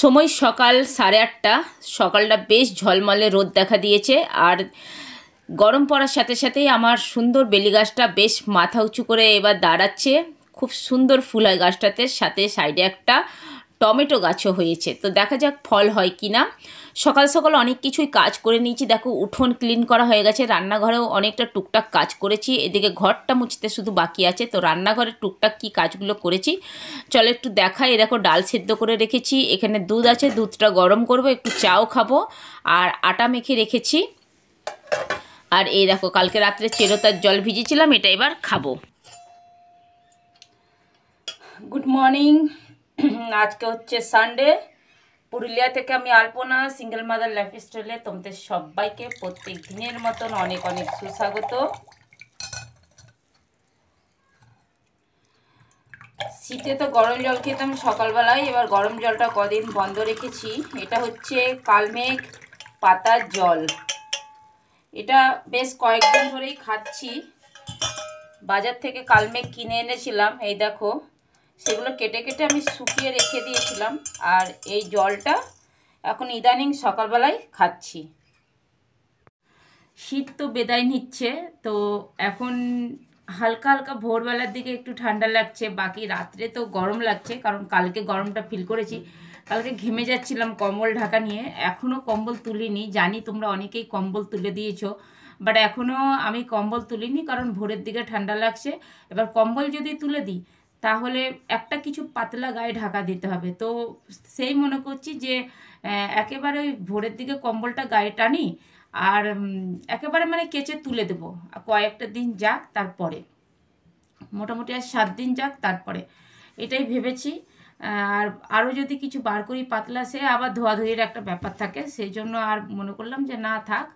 সময় সকাল সাড়ে আটটা সকালটা বেশ ঝলমলে রোদ দেখা দিয়েছে আর গরম পড়ার সাথে সাথেই আমার সুন্দর বেলি গাছটা বেশ মাথা উঁচু করে এবার দাঁড়াচ্ছে খুব সুন্দর ফুল হয় গাছটাতে সাথে সাইডে একটা টমেটো গাছও হয়েছে তো দেখা যাক ফল হয় কি না সকাল সকাল অনেক কিছুই কাজ করে নিয়েছি দেখো উঠোন ক্লিন করা হয়ে গেছে রান্নাঘরেও অনেকটা টুকটাক কাজ করেছি এদিকে ঘরটা মুছতে শুধু বাকি আছে তো রান্নাঘরে টুকটাক কি কাজগুলো করেছি চলো একটু দেখাই এ দেখো ডাল সেদ্ধ করে রেখেছি এখানে দুধ আছে দুধটা গরম করব একটু চাও খাবো আর আটা মেখে রেখেছি আর এই দেখো কালকে রাত্রে চেরোতার জল ভিজেছিলাম এটা এবার খাবো গুড মর্নিং আজকে হচ্ছে সানডে পুরুলিয়া থেকে আমি আলপনা সিঙ্গেল মাদার লাইফ স্টাইলে তোমাদের সবাইকে প্রত্যেক দিনের মতন অনেক অনেক সুস্বাগত শীতে তো গরম জল খেতাম সকালবেলায় এবার গরম জলটা কদিন বন্ধ রেখেছি এটা হচ্ছে কালমেঘ পাতার জল এটা বেশ কয়েকদিন ধরেই খাচ্ছি বাজার থেকে কালমেঘ কিনে এনেছিলাম এই দেখো সেগুলো কেটে কেটে আমি শুকিয়ে রেখে দিয়েছিলাম আর এই জলটা এখন ইদানিং সকালবেলায় খাচ্ছি শীত তো বেদায় নিচ্ছে তো এখন হালকা হালকা ভোরবেলার দিকে একটু ঠান্ডা লাগছে বাকি রাত্রে তো গরম লাগছে কারণ কালকে গরমটা ফিল করেছি কালকে ঘেমে যাচ্ছিলাম কম্বল ঢাকা নিয়ে এখনও কম্বল তুলিনি জানি তোমরা অনেকেই কম্বল তুলে দিয়েছো বাট এখনও আমি কম্বল তুলিনি কারণ ভোরের দিকে ঠান্ডা লাগছে এবার কম্বল যদি তুলে দিই তাহলে একটা কিছু পাতলা গায়ে ঢাকা দিতে হবে তো সেই মনে করছি যে একেবারে ওই ভোরের দিকে কম্বলটা গায়ে টানি আর একেবারে মানে কেচে তুলে দেবো কয়েকটা দিন যাক তারপরে মোটামুটি আর সাত দিন যাক তারপরে এটাই ভেবেছি আর আরও যদি কিছু বার করি পাতলা সে আবার ধোয়াধুয়ির একটা ব্যাপার থাকে সেই জন্য আর মনে করলাম যে না থাক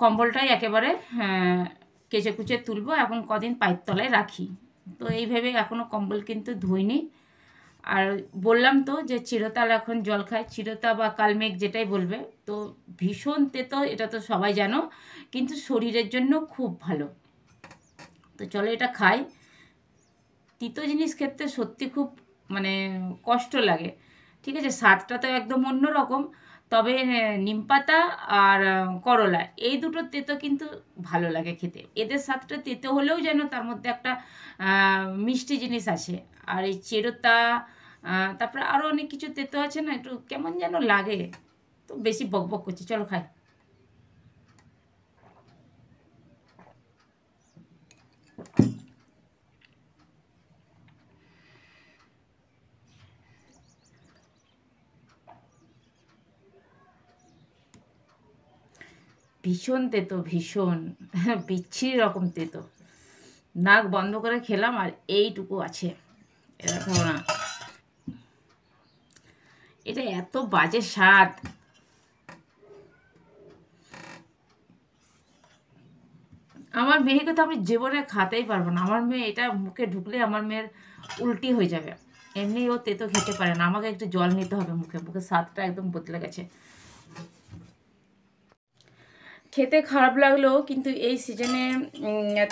কম্বলটাই একেবারে কেচে কুচে তুলবো এবং কদিন পায়ের তলায় রাখি তো এইভাবে এখনও কম্বল কিন্তু ধুইনি আর বললাম তো যে চিরতাল এখন জল খায় চিরতা বা কালমেঘ যেটাই বলবে তো ভীষণ তেতো এটা তো সবাই জানো কিন্তু শরীরের জন্য খুব ভালো তো চলো এটা খাই তিতো জিনিস ক্ষেত্রে সত্যি খুব মানে কষ্ট লাগে ঠিক আছে স্বাদটা তো একদম অন্যরকম রকম তবে নিমপাতা আর করলা এই দুটো তেতো কিন্তু ভালো লাগে খেতে এদের স্বাদটা তেতো হলেও যেন তার মধ্যে একটা মিষ্টি জিনিস আছে আর এই চেরোতা তারপরে আরও অনেক কিছু তেতো আছে না একটু কেমন যেন লাগে তো বেশি বক বক করছে চলো খাই ভীষণ তেতো ভীষণ বিচ্ছিরি রকম তেতো নাক বন্ধ করে খেলাম আর এইটুকু আছে এরকম না এটা এত বাজে স্বাদ আমার মেয়েকে তো আমি জীবনে খাতেই পারবো না আমার মেয়ে এটা মুখে ঢুকলে আমার মেয়ের উল্টি হয়ে যাবে এমনি ও তেতো খেতে পারে না আমাকে একটু জল নিতে হবে মুখে মুখে স্বাদটা একদম বদলে গেছে খেতে খারাপ লাগলেও কিন্তু এই সিজনে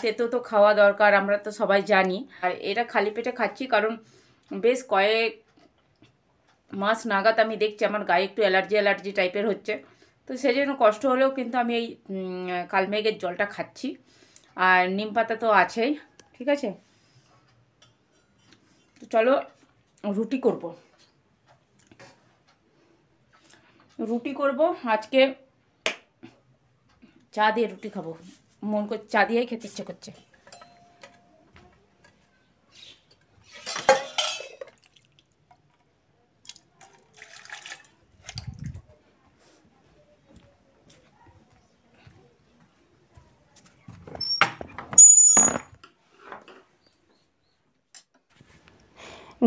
তেতো তো খাওয়া দরকার আমরা তো সবাই জানি আর এটা খালি পেটে খাচ্ছি কারণ বেশ কয়েক মাস নাগাদ আমি দেখছি আমার গায়ে একটু অ্যালার্জি অ্যালার্জি টাইপের হচ্ছে তো সেই জন্য কষ্ট হলেও কিন্তু আমি এই কালমেঘের জলটা খাচ্ছি আর নিম পাতা তো আছেই ঠিক আছে তো চলো রুটি করব রুটি করব আজকে চা দিয়ে রুটি খাবো মন করে চা দিয়েই খেতে ইচ্ছে করছে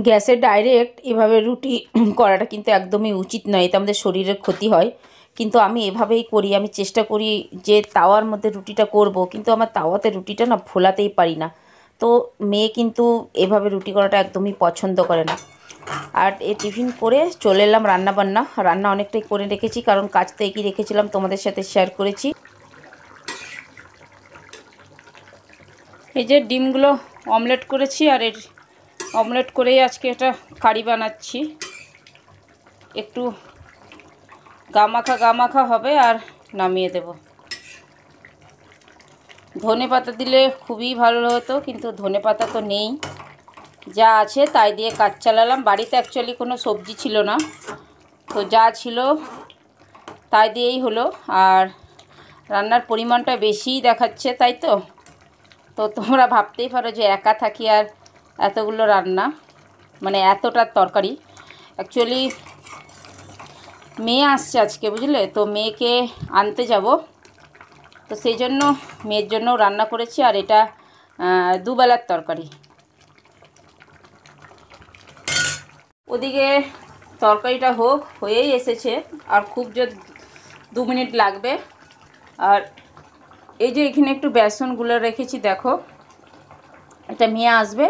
গ্যাসে ডাইরেক্ট এভাবে রুটি করাটা কিন্তু একদমই উচিত নয় এতে আমাদের শরীরের ক্ষতি হয় কিন্তু আমি এভাবেই করি আমি চেষ্টা করি যে তাওয়ার মধ্যে রুটিটা করব কিন্তু আমার তাওয়াতে রুটিটা না ফোলাতেই পারি না তো মেয়ে কিন্তু এভাবে রুটি করাটা একদমই পছন্দ করে না আর এ টিফিন করে চলে এলাম রান্নাবান্না রান্না অনেকটাই করে রেখেছি কারণ কাজ তো এগিয়ে রেখেছিলাম তোমাদের সাথে শেয়ার করেছি এই যে ডিমগুলো অমলেট করেছি আর এর অমলেট করেই আজকে এটা কারি বানাচ্ছি একটু গামাখা গামাখা হবে আর নামিয়ে দেব ধনে পাতা দিলে খুবই ভালো হতো কিন্তু ধনে পাতা তো নেই যা আছে তাই দিয়ে কাজ চালালাম বাড়িতে অ্যাকচুয়ালি কোনো সবজি ছিল না তো যা ছিল তাই দিয়েই হলো আর রান্নার পরিমাণটা বেশিই দেখাচ্ছে তাই তো তো তোমরা ভাবতেই পারো যে একা থাকি আর এতগুলো রান্না মানে এতটা তরকারি অ্যাকচুয়ালি মেয়ে আসছে আজকে বুঝলে তো মেয়েকে আনতে যাব তো সেই জন্য মেয়ের জন্য রান্না করেছি আর এটা দুবেলার তরকারি ওদিকে তরকারিটা হোক হয়েই এসেছে আর খুব জোর দু মিনিট লাগবে আর এই যে এখানে একটু বেসনগুলো রেখেছি দেখো এটা মেয়ে আসবে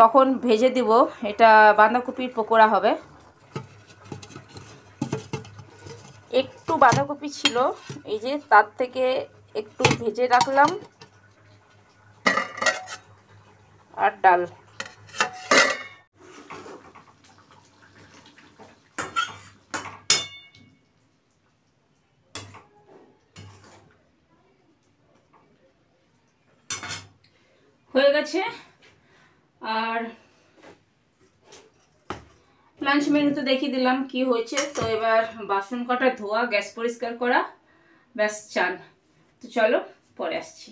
তখন ভেজে দিব এটা বাঁধাকপির পকোড়া হবে একটু বাঁধাকপি ছিল এই যে তার থেকে একটু ভেজে রাখলাম আর ডাল হয়ে গেছে আর লাঞ্চ মেনুতে দেখিয়ে দিলাম কি হয়েছে তো এবার বাসন কটা ধোয়া গ্যাস পরিষ্কার করা ব্যাস চান তো চলো পরে আসছি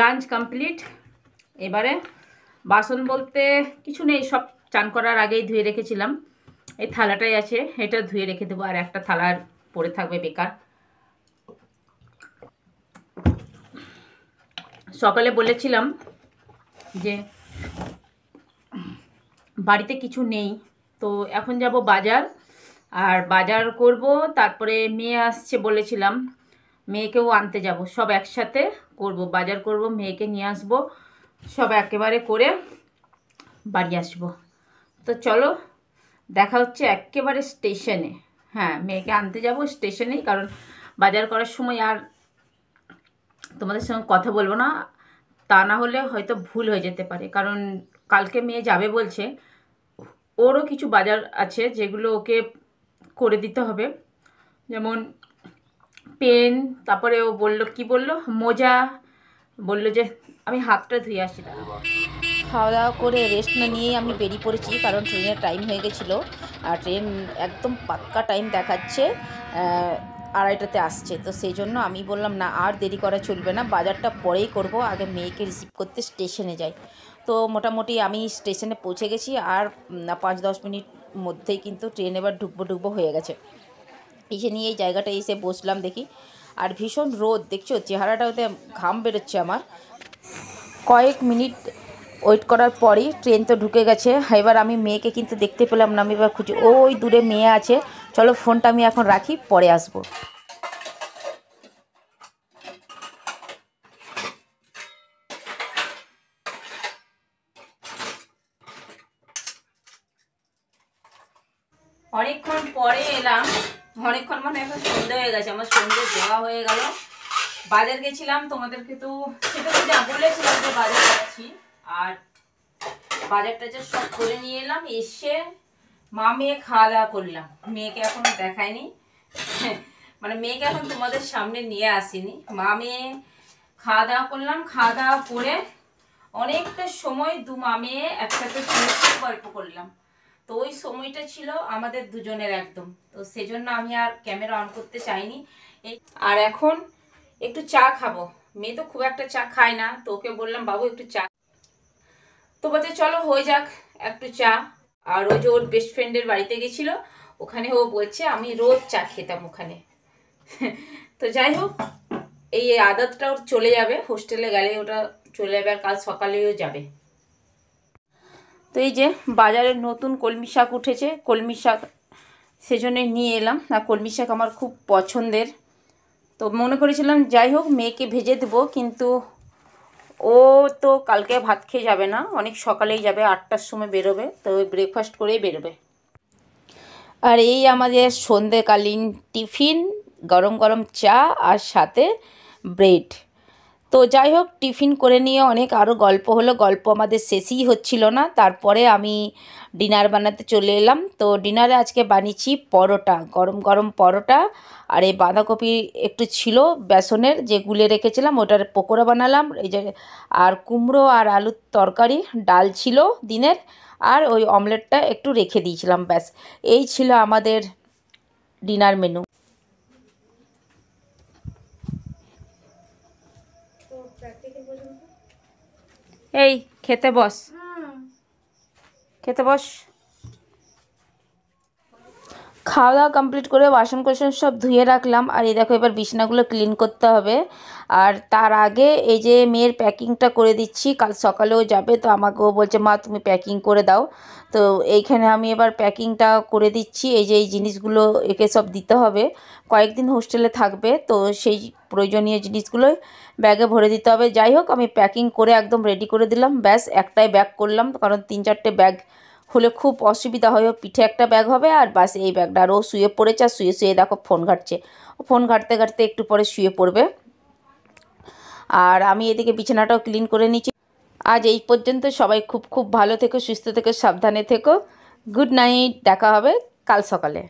লাঞ্চ কমপ্লিট এবারে বাসন বলতে কিছু নেই সব চান করার আগেই ধুয়ে রেখেছিলাম এই থালাটাই আছে এটা ধুয়ে রেখে দেবো আর একটা থালার পড়ে থাকবে বেকার সকালে বলেছিলাম যে বাড়িতে কিছু নেই তো এখন যাব বাজার আর বাজার করব তারপরে মেয়ে আসছে বলেছিলাম মেয়েকেও আনতে যাব সব একসাথে করব বাজার করব মেয়েকে নিয়ে আসবো সব একেবারে করে বাড়ি আসবো তো চলো দেখা হচ্ছে একেবারে স্টেশনে হ্যাঁ মেয়েকে আনতে যাব স্টেশনেই কারণ বাজার করার সময় আর তোমাদের সঙ্গে কথা বলবো না তা না হলে হয়তো ভুল হয়ে যেতে পারে কারণ কালকে মেয়ে যাবে বলছে ওরও কিছু বাজার আছে যেগুলো ওকে করে দিতে হবে যেমন পেন তারপরে ও বলল কি বলল মোজা বললো যে আমি হাতটা ধুয়ে আসছি খাওয়া দাওয়া করে রেস্ট না নিয়েই আমি বেরিয়ে পড়েছি কারণ ট্রেনের টাইম হয়ে গেছিলো আর ট্রেন একদম পাক্কা টাইম দেখাচ্ছে আড়াইটাতে আসছে তো সেই জন্য আমি বললাম না আর দেরি করা চলবে না বাজারটা পরেই করব আগে মেয়েকে রিসিভ করতে স্টেশনে যাই তো মোটামুটি আমি স্টেশনে পৌঁছে গেছি আর পাঁচ দশ মিনিট মধ্যেই কিন্তু ট্রেন এবার ঢুকবো ঢুকবো হয়ে গেছে এসে নিয়ে এই জায়গাটা এসে বসলাম দেখি আর ভীষণ রোদ দেখছো চেহারাটাতে ঘাম বেরোচ্ছে আমার কয়েক মিনিট ওয়েট করার পরই ট্রেন তো ঢুকে গেছে এবার আমি মেয়েকে কিন্তু দেখতে পেলাম না আমি এবার খুঁজি ওই দূরে মেয়ে আছে চলো ফোনটা আমি এখন রাখি পরে আসবো অনেকক্ষণ পরে এলাম অনেকক্ষণ মানে এখন সন্ধে হয়ে গেছে আমার সন্ধে দেওয়া হয়ে গেল বাজার গেছিলাম তোমাদেরকে তো সেটা তো যা বলেছিলাম যে বাজার যাচ্ছি আর বাজারটা যা সব করে নিয়ে এলাম এসে মা মেয়ে খাওয়া দাওয়া করলাম মেয়েকে এখনো দেখায়নি মানে মেয়েকে এখন তোমাদের সামনে নিয়ে আসিনি মা মেয়ে খাওয়া দাওয়া করলাম খাওয়া দাওয়া করে অনেকটা সময় দু মা মেয়ে একসাথে গল্প করলাম তো ওই সময়টা ছিল আমাদের দুজনের একদম তো সেজন্য আমি আর ক্যামেরা অন করতে চাইনি আর এখন একটু চা খাবো মেয়ে তো খুব একটা চা খায় না তো ওকে বললাম বাবু একটু চা তো বলতে চলো হয়ে যাক একটু চা আর ওই যে ওর বেস্ট ফ্রেন্ডের বাড়িতে গেছিলো ওখানে ও বলছে আমি রোজ চা খেতাম ওখানে তো যাই হোক এই আদাতটা ওর চলে যাবে হোস্টেলে গেলে ওটা চলে যাবে আর কাল সকালেও যাবে তো এই যে বাজারে নতুন কলমি শাক উঠেছে কলমি শাক সেজন্য নিয়ে এলাম আর কলমি শাক আমার খুব পছন্দের তো মনে করেছিলাম যাই হোক মেয়েকে ভেজে দেবো কিন্তু ও তো কালকে ভাত খেয়ে যাবে না অনেক সকালেই যাবে আটটার সময় বেরোবে তো ব্রেকফাস্ট করেই বেরোবে আর এই আমাদের সন্ধ্যেকালীন টিফিন গরম গরম চা আর সাথে ব্রেড তো যাই হোক টিফিন করে নিয়ে অনেক আরও গল্প হলো গল্প আমাদের শেষই হচ্ছিল না তারপরে আমি ডিনার বানাতে চলে এলাম তো ডিনারে আজকে বানিয়েছি পরোটা গরম গরম পরোটা আর এই বাঁধাকপি একটু ছিল বেসনের যে গুলে রেখেছিলাম ওটার পকোড়া বানালাম এই যে আর কুমড়ো আর আলুর তরকারি ডাল ছিল দিনের আর ওই অমলেটটা একটু রেখে দিয়েছিলাম ব্যাস এই ছিল আমাদের ডিনার মেনু এই খেতে বস খেতে বস খাওয়া দাওয়া কমপ্লিট করে বাসন কোসন সব ধুয়ে রাখলাম আর এই দেখো এবার বিছনাগুলো ক্লিন করতে হবে আর তার আগে এই যে মেয়ের প্যাকিংটা করে দিচ্ছি কাল সকালেও যাবে তো আমাকেও বলছে মা তুমি প্যাকিং করে দাও তো এইখানে আমি এবার প্যাকিংটা করে দিচ্ছি এই যে এই জিনিসগুলো একে সব দিতে হবে কয়েকদিন হোস্টেলে থাকবে তো সেই প্রয়োজনীয় জিনিসগুলোই ব্যাগে ভরে দিতে হবে যাই হোক আমি প্যাকিং করে একদম রেডি করে দিলাম ব্যাস একটাই ব্যাগ করলাম কারণ তিন চারটে ব্যাগ হলে খুব অসুবিধা হয় পিঠে একটা ব্যাগ হবে আর বাস এই ব্যাগটা আর ও শুয়ে পড়েছে আর শুয়ে শুয়ে দেখো ফোন ঘাটছে ফোন ঘাটতে ঘাটতে একটু পরে শুয়ে পড়বে আর আমি এদিকে বিছানাটাও ক্লিন করে নিচ্ছি আজ এই পর্যন্ত সবাই খুব খুব ভালো থেকো সুস্থ থেকো সাবধানে থেকো গুড নাইট দেখা হবে কাল সকালে